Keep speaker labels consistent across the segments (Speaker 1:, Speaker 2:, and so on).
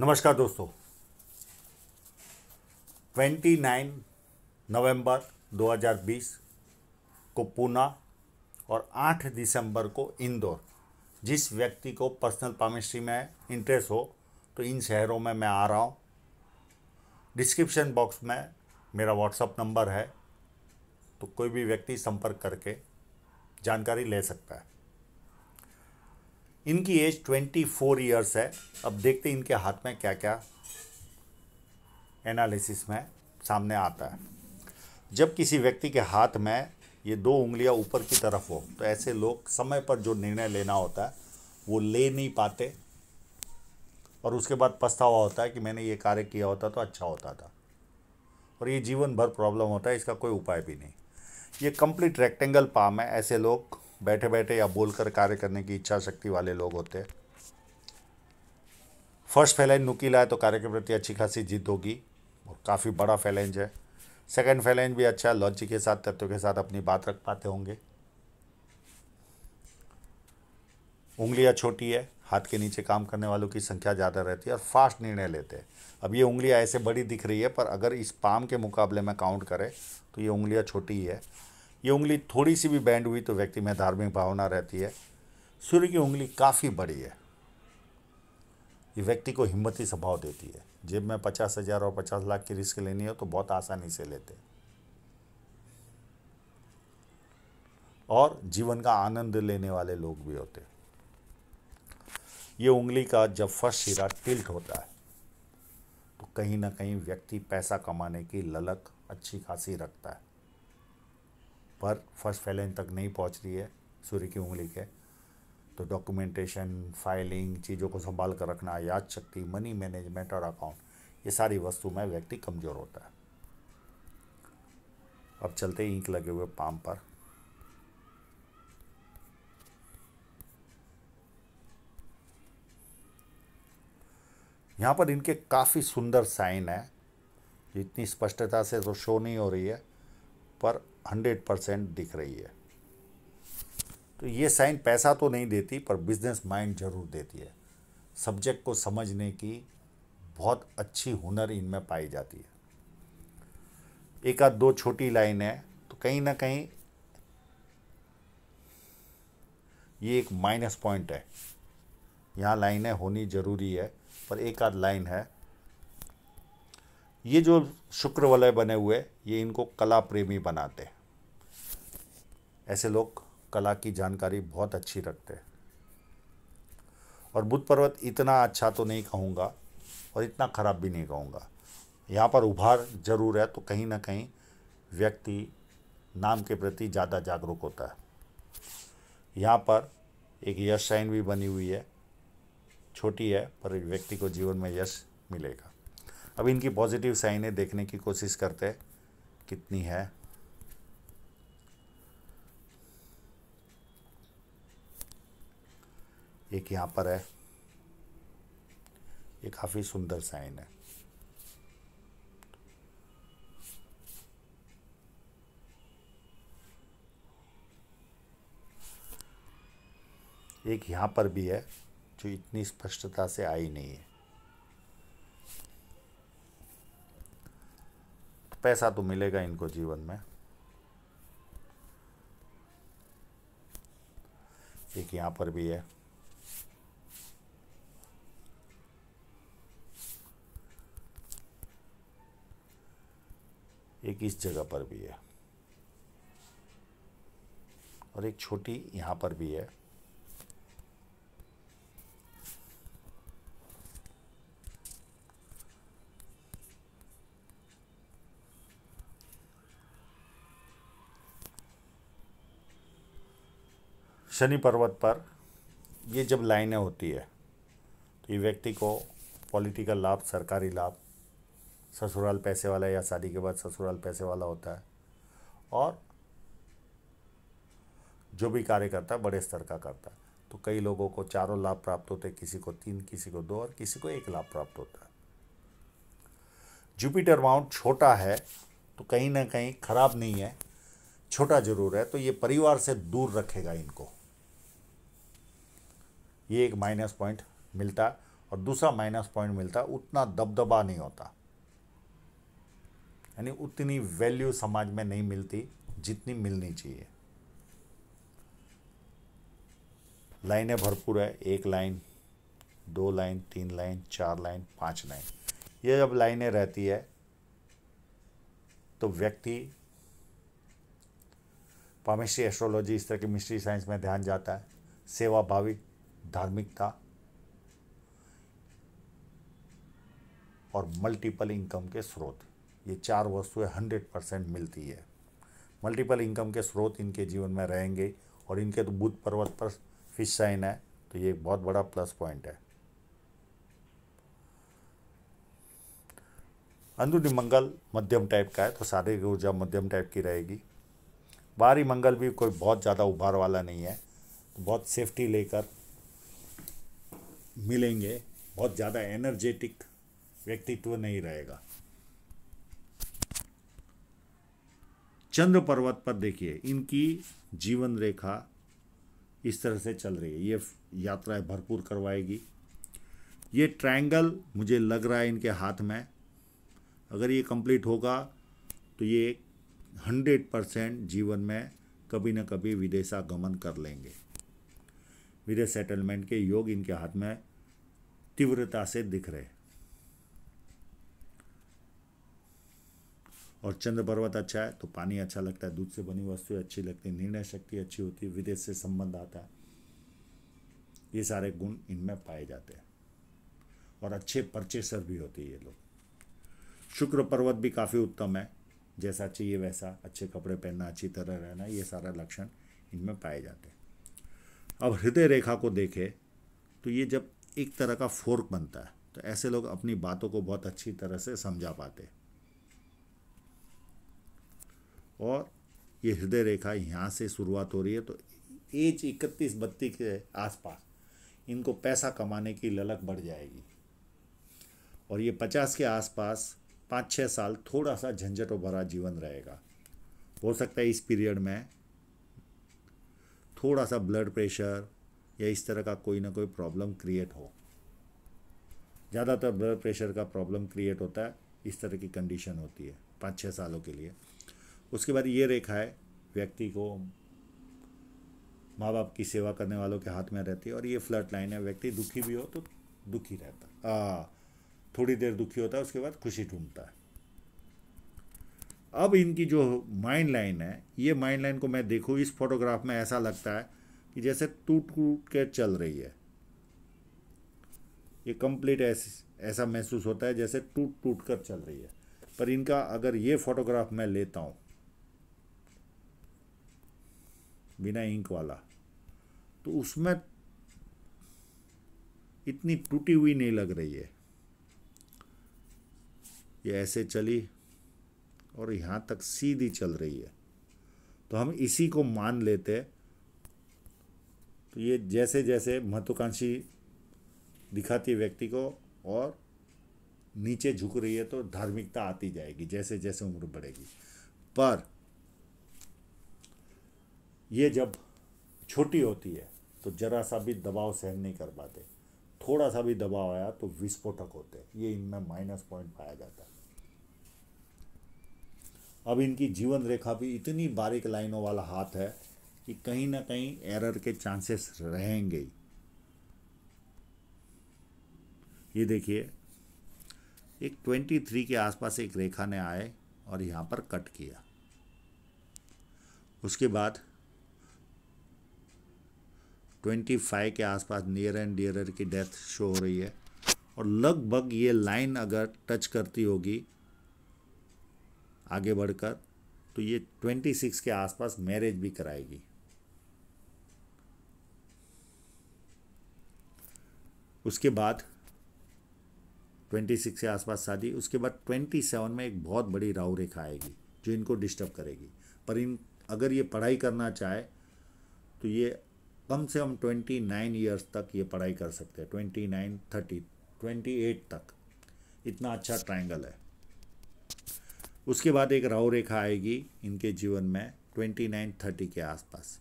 Speaker 1: नमस्कार दोस्तों 29 नवंबर 2020 को पूना और 8 दिसंबर को इंदौर जिस व्यक्ति को पर्सनल पामिस्ट्री में इंटरेस्ट हो तो इन शहरों में मैं आ रहा हूँ डिस्क्रिप्शन बॉक्स में मेरा व्हाट्सअप नंबर है तो कोई भी व्यक्ति संपर्क करके जानकारी ले सकता है इनकी एज ट्वेंटी फोर ईयर्स है अब देखते हैं इनके हाथ में क्या क्या एनालिसिस में सामने आता है जब किसी व्यक्ति के हाथ में ये दो उंगलियां ऊपर की तरफ हो तो ऐसे लोग समय पर जो निर्णय लेना होता है वो ले नहीं पाते और उसके बाद पछतावा होता है कि मैंने ये कार्य किया होता तो अच्छा होता था और ये जीवन भर प्रॉब्लम होता है इसका कोई उपाय भी नहीं ये कंप्लीट रेक्टेंगल पाम है ऐसे लोग बैठे बैठे या बोलकर कार्य करने की इच्छा शक्ति वाले लोग होते हैं फर्स्ट फैलेंज नुकीला है तो कार्य के प्रति अच्छी खासी जीत होगी और काफ़ी बड़ा फैलेंज है सेकेंड फैलेंज भी अच्छा लॉजिक के साथ तत्व के साथ अपनी बात रख पाते होंगे उंगलियां छोटी है हाथ के नीचे काम करने वालों की संख्या ज़्यादा रहती है और फास्ट निर्णय लेते हैं अब ये उंगलियां ऐसे बड़ी दिख रही है पर अगर इस पाम के मुकाबले में काउंट करें तो ये उंगलियां छोटी ही है ये उंगली थोड़ी सी भी बैंड हुई तो व्यक्ति में धार्मिक भावना रहती है सूर्य की उंगली काफ़ी बड़ी है ये व्यक्ति को हिम्मती स्वभाव देती है जेब में पचास हज़ार और पचास लाख की रिस्क लेनी हो तो बहुत आसानी से लेते हैं और जीवन का आनंद लेने वाले लोग भी होते ये उंगली का जब फर्स्ट सिरा टिल्ट होता है तो कहीं ना कहीं व्यक्ति पैसा कमाने की ललक अच्छी खासी रखता है पर फर्स्ट फैलेंज तक नहीं पहुंच रही है सूर्य की उंगली के तो डॉक्यूमेंटेशन फाइलिंग चीज़ों को संभाल कर रखना याद शक्ति मनी मैनेजमेंट और अकाउंट ये सारी वस्तु में व्यक्ति कमज़ोर होता है अब चलते इंक लगे हुए पाम पर यहाँ पर इनके काफ़ी सुंदर साइन है इतनी स्पष्टता से तो शो नहीं हो रही है पर हंड्रेड परसेंट दिख रही है तो ये साइन पैसा तो नहीं देती पर बिजनेस माइंड जरूर देती है सब्जेक्ट को समझने की बहुत अच्छी हुनर इनमें पाई जाती है एक आध दो छोटी लाइन है तो कहीं ना कहीं ये एक माइनस पॉइंट है यहाँ लाइनें होनी ज़रूरी है पर एक आध लाइन है ये जो शुक्र वलय बने हुए ये इनको कला प्रेमी बनाते हैं ऐसे लोग कला की जानकारी बहुत अच्छी रखते हैं और बुद्ध पर्वत इतना अच्छा तो नहीं कहूँगा और इतना ख़राब भी नहीं कहूँगा यहाँ पर उभार जरूर है तो कहीं ना कहीं व्यक्ति नाम के प्रति ज़्यादा जागरूक होता है यहाँ पर एक यश साइन भी बनी हुई है छोटी है पर व्यक्ति को जीवन में यश मिलेगा अब इनकी पॉजिटिव साइनें देखने की कोशिश करते हैं कितनी है एक यहाँ पर है ये काफ़ी सुंदर साइन है एक यहाँ पर भी है जो इतनी स्पष्टता से आई नहीं है पैसा तो मिलेगा इनको जीवन में एक यहाँ पर भी है इस जगह पर भी है और एक छोटी यहाँ पर भी है शनि पर्वत पर ये जब लाइनें होती है तो ये व्यक्ति को पॉलिटिकल लाभ सरकारी लाभ ससुराल पैसे वाला या शादी के बाद ससुराल पैसे वाला होता है और जो भी कार्य करता है बड़े स्तर का करता है तो कई लोगों को चारों लाभ प्राप्त होते हैं किसी को तीन किसी को दो और किसी को एक लाभ प्राप्त होता है जुपिटर माउंट छोटा है तो कहीं ना कहीं खराब नहीं है छोटा जरूर है तो ये परिवार से दूर रखेगा इनको ये एक माइनस पॉइंट मिलता और दूसरा माइनस पॉइंट मिलता उतना दबदबा नहीं होता यानी उतनी वैल्यू समाज में नहीं मिलती जितनी मिलनी चाहिए लाइनें भरपूर है एक लाइन दो लाइन तीन लाइन चार लाइन पांच लाइन ये जब लाइनें रहती है तो व्यक्ति पामेस्ट्री एस्ट्रोलॉजी इस तरह की मिस्ट्री साइंस में ध्यान जाता है सेवा भावी धार्मिकता और मल्टीपल इनकम के स्रोत ये चार वस्तुएं हंड्रेड परसेंट मिलती है मल्टीपल इनकम के स्रोत इनके जीवन में रहेंगे और इनके तो बुद्ध पर्वत पर फिश साइन है तो ये बहुत बड़ा प्लस पॉइंट है अंदरूनी मंगल मध्यम टाइप का है तो शारीरिक ऊर्जा मध्यम टाइप की रहेगी बाहरी मंगल भी कोई बहुत ज़्यादा उभार वाला नहीं है तो बहुत सेफ्टी लेकर मिलेंगे बहुत ज़्यादा एनर्जेटिक व्यक्तित्व नहीं रहेगा चंद्र पर्वत पर देखिए इनकी जीवन रेखा इस तरह से चल रही है ये यात्राएं भरपूर करवाएगी ये ट्रायंगल मुझे लग रहा है इनके हाथ में अगर ये कंप्लीट होगा तो ये हंड्रेड परसेंट जीवन में कभी ना कभी विदेशागमन कर लेंगे विदेश सेटलमेंट के योग इनके हाथ में तीव्रता से दिख रहे हैं और चंद्र पर्वत अच्छा है तो पानी अच्छा लगता है दूध से बनी वस्तुएं अच्छी लगती है निर्णय शक्ति अच्छी होती है विदेश से संबंध आता है ये सारे गुण इनमें पाए जाते हैं और अच्छे परचेसर भी होते हैं ये लोग शुक्र पर्वत भी काफ़ी उत्तम है जैसा चाहिए वैसा अच्छे कपड़े पहनना अच्छी तरह रहना ये सारा लक्षण इनमें पाए जाते हैं अब हृदय रेखा को देखें तो ये जब एक तरह का फोर्क बनता है तो ऐसे लोग अपनी बातों को बहुत अच्छी तरह से समझा पाते हैं और ये हृदय रेखा यहाँ से शुरुआत हो रही है तो एज इकतीस बत्तीस के आसपास इनको पैसा कमाने की ललक बढ़ जाएगी और ये पचास के आसपास पाँच छः साल थोड़ा सा झंझटों भरा जीवन रहेगा हो सकता है इस पीरियड में थोड़ा सा ब्लड प्रेशर या इस तरह का कोई ना कोई प्रॉब्लम क्रिएट हो ज़्यादातर ब्लड प्रेशर का प्रॉब्लम क्रिएट होता है इस तरह की कंडीशन होती है पाँच छः सालों के लिए उसके बाद ये रेखा है व्यक्ति को माँ बाप की सेवा करने वालों के हाथ में रहती है और ये फ्लर्ट लाइन है व्यक्ति दुखी भी हो तो दुखी रहता है थोड़ी देर दुखी होता है उसके बाद खुशी ढूंढता है अब इनकी जो माइंड लाइन है ये माइंड लाइन को मैं देखूँ इस फोटोग्राफ में ऐसा लगता है कि जैसे टूट टूट के चल रही है ये कंप्लीट ऐसा महसूस होता है जैसे टूट टूट कर चल रही है पर इनका अगर ये फोटोग्राफ मैं लेता हूँ बिना इंक वाला तो उसमें इतनी टूटी हुई नहीं लग रही है ये ऐसे चली और यहाँ तक सीधी चल रही है तो हम इसी को मान लेते तो ये जैसे जैसे महत्वाकांक्षी दिखाती है व्यक्ति को और नीचे झुक रही है तो धार्मिकता आती जाएगी जैसे जैसे उम्र बढ़ेगी पर ये जब छोटी होती है तो ज़रा सा भी दबाव सहन नहीं कर पाते थोड़ा सा भी दबाव आया तो विस्फोटक होते हैं ये इनमें माइनस पॉइंट पाया जाता है अब इनकी जीवन रेखा भी इतनी बारीक लाइनों वाला हाथ है कि कहीं ना कहीं एरर के चांसेस रहेंगे ये देखिए एक ट्वेंटी थ्री के आसपास एक रेखा ने आए और यहाँ पर कट किया उसके बाद ट्वेंटी फाइव के आसपास नियर एंड डियरर की डेथ शो हो रही है और लगभग ये लाइन अगर टच करती होगी आगे बढ़कर तो ये ट्वेंटी सिक्स के आसपास मैरिज भी कराएगी उसके बाद ट्वेंटी सिक्स के आसपास शादी उसके बाद ट्वेंटी सेवन में एक बहुत बड़ी राहु रेखा आएगी जो इनको डिस्टर्ब करेगी पर इन अगर ये पढ़ाई करना चाहे तो ये कम से कम ट्वेंटी नाइन ईयर्स तक ये पढ़ाई कर सकते हैं twenty nine thirty twenty eight तक इतना अच्छा ट्रायंगल है उसके बाद एक राहु रेखा आएगी इनके जीवन में ट्वेंटी नाइन थर्टी के आसपास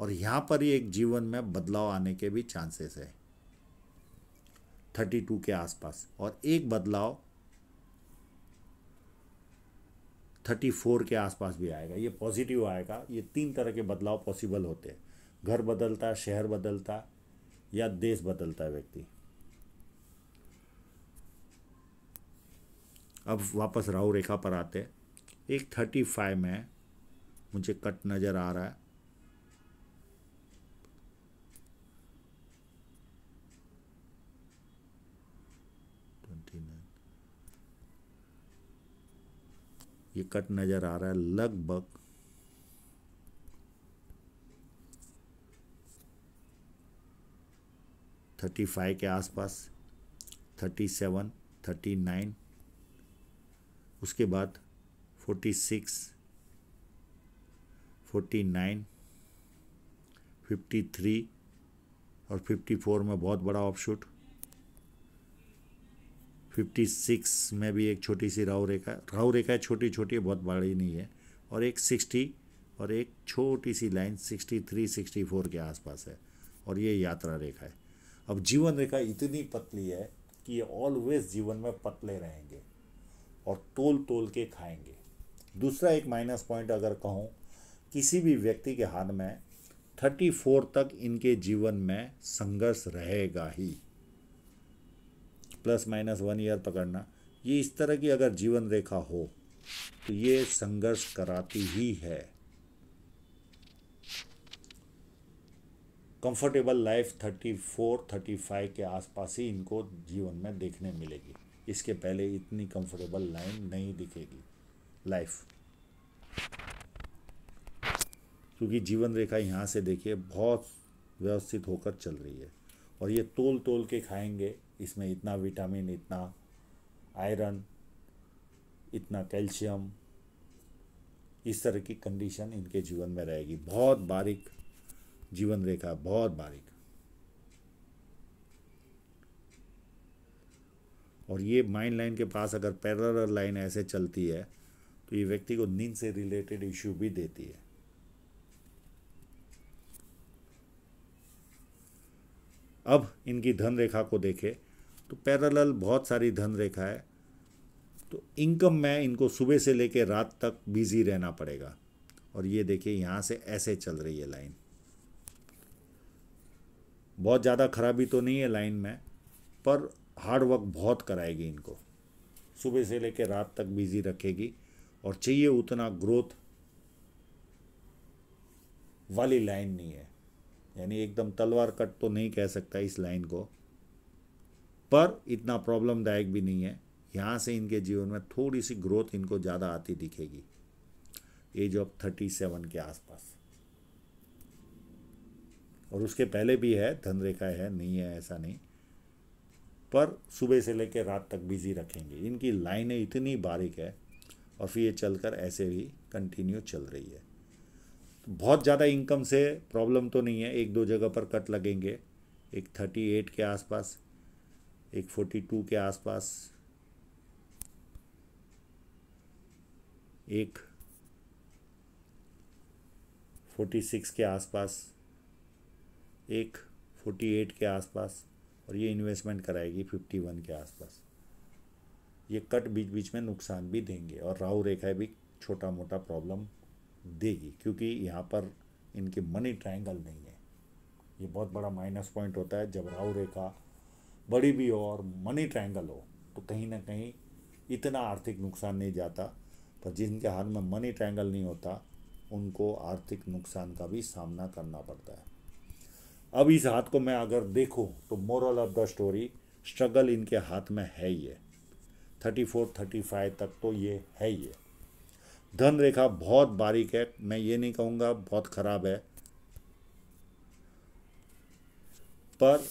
Speaker 1: और यहाँ पर ही एक जीवन में बदलाव आने के भी चांसेस है थर्टी टू के आसपास और एक बदलाव थर्टी फोर के आसपास भी आएगा ये पॉजिटिव आएगा ये तीन तरह के बदलाव पॉसिबल होते हैं घर बदलता शहर बदलता या देश बदलता व्यक्ति अब वापस राहु रेखा पर आते एक थर्टी फाइव में मुझे कट नज़र आ रहा है ये कट नज़र आ रहा है लगभग थर्टी फाइव के आसपास थर्टी सेवन थर्टी नाइन उसके बाद forty six forty nine fifty three और फिफ्टी फोर में बहुत बड़ा ऑपशूट फिफ्टी सिक्स में भी एक छोटी सी राहु रेखा राहु रेखा छोटी छोटी बहुत बड़ी नहीं है और एक सिक्सटी और एक छोटी सी line sixty three sixty four के आसपास है और ये यात्रा रेखा है अब जीवन रेखा इतनी पतली है कि ये ऑलवेज जीवन में पतले रहेंगे और तोल तोल के खाएंगे दूसरा एक माइनस पॉइंट अगर कहूँ किसी भी व्यक्ति के हाथ में थर्टी फोर तक इनके जीवन में संघर्ष रहेगा ही प्लस माइनस वन ईयर पकड़ना ये इस तरह की अगर जीवन रेखा हो तो ये संघर्ष कराती ही है कंफर्टेबल लाइफ 34, 35 के आसपास ही इनको जीवन में देखने मिलेगी इसके पहले इतनी कंफर्टेबल लाइन नहीं दिखेगी लाइफ क्योंकि जीवन रेखा यहाँ से देखिए बहुत व्यवस्थित होकर चल रही है और ये तोल तोल के खाएंगे इसमें इतना विटामिन इतना आयरन इतना कैल्शियम इस तरह की कंडीशन इनके जीवन में रहेगी बहुत बारीक जीवन रेखा बहुत बारीक और ये माइंड लाइन के पास अगर पैरल लाइन ऐसे चलती है तो ये व्यक्ति को नींद से रिलेटेड इश्यू भी देती है अब इनकी धन रेखा को देखें तो पैरल बहुत सारी धन रेखा है तो इनकम में इनको सुबह से लेकर रात तक बिजी रहना पड़ेगा और ये देखिए यहाँ से ऐसे चल रही है लाइन बहुत ज़्यादा खराबी तो नहीं है लाइन में पर हार्ड वर्क बहुत कराएगी इनको सुबह से लेकर रात तक बिजी रखेगी और चाहिए उतना ग्रोथ वाली लाइन नहीं है यानी एकदम तलवार कट तो नहीं कह सकता इस लाइन को पर इतना प्रॉब्लमदायक भी नहीं है यहाँ से इनके जीवन में थोड़ी सी ग्रोथ इनको ज़्यादा आती दिखेगी एज ऑफ थर्टी सेवन के आसपास और उसके पहले भी है धन रेखा है नहीं है ऐसा नहीं पर सुबह से लेकर रात तक बिजी रखेंगे इनकी लाइनें इतनी बारीक है और फिर ये चलकर ऐसे ही कंटिन्यू चल रही है बहुत ज़्यादा इनकम से प्रॉब्लम तो नहीं है एक दो जगह पर कट लगेंगे एक थर्टी एट के आसपास एक फोर्टी टू के आसपास एक फोर्टी सिक्स के आसपास एक फोर्टी एट के आसपास और ये इन्वेस्टमेंट कराएगी फिफ्टी वन के आसपास ये कट बीच बीच में नुकसान भी देंगे और राहु रेखा भी छोटा मोटा प्रॉब्लम देगी क्योंकि यहाँ पर इनके मनी ट्रायंगल नहीं है ये बहुत बड़ा माइनस पॉइंट होता है जब राहु रेखा बड़ी भी हो और मनी ट्रायंगल हो तो कहीं ना कहीं इतना आर्थिक नुकसान नहीं जाता पर जिनके हाथ में मनी ट्रायंगल नहीं होता उनको आर्थिक नुकसान का भी सामना करना पड़ता है अब इस हाथ को मैं अगर देखूं तो moral of the story struggle इनके हाथ में है ये थर्टी फोर थर्टी फाइव तक तो ये है ये धन रेखा बहुत बारीक है मैं ये नहीं कहूँगा बहुत ख़राब है पर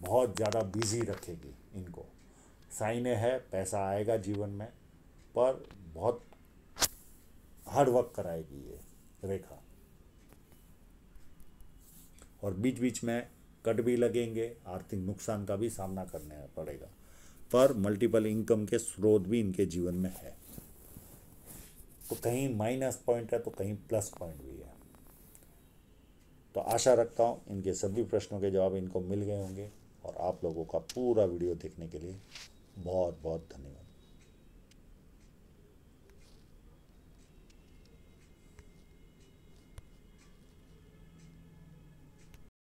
Speaker 1: बहुत ज़्यादा बिजी रखेगी इनको साइन है पैसा आएगा जीवन में पर बहुत हार्ड वर्क कराएगी ये रेखा और बीच बीच में कट भी लगेंगे आर्थिक नुकसान का भी सामना करने पड़ेगा पर मल्टीपल इनकम के स्रोत भी इनके जीवन में है तो कहीं माइनस पॉइंट है तो कहीं प्लस पॉइंट भी है तो आशा रखता हूँ इनके सभी प्रश्नों के जवाब इनको मिल गए होंगे और आप लोगों का पूरा वीडियो देखने के लिए बहुत बहुत धन्यवाद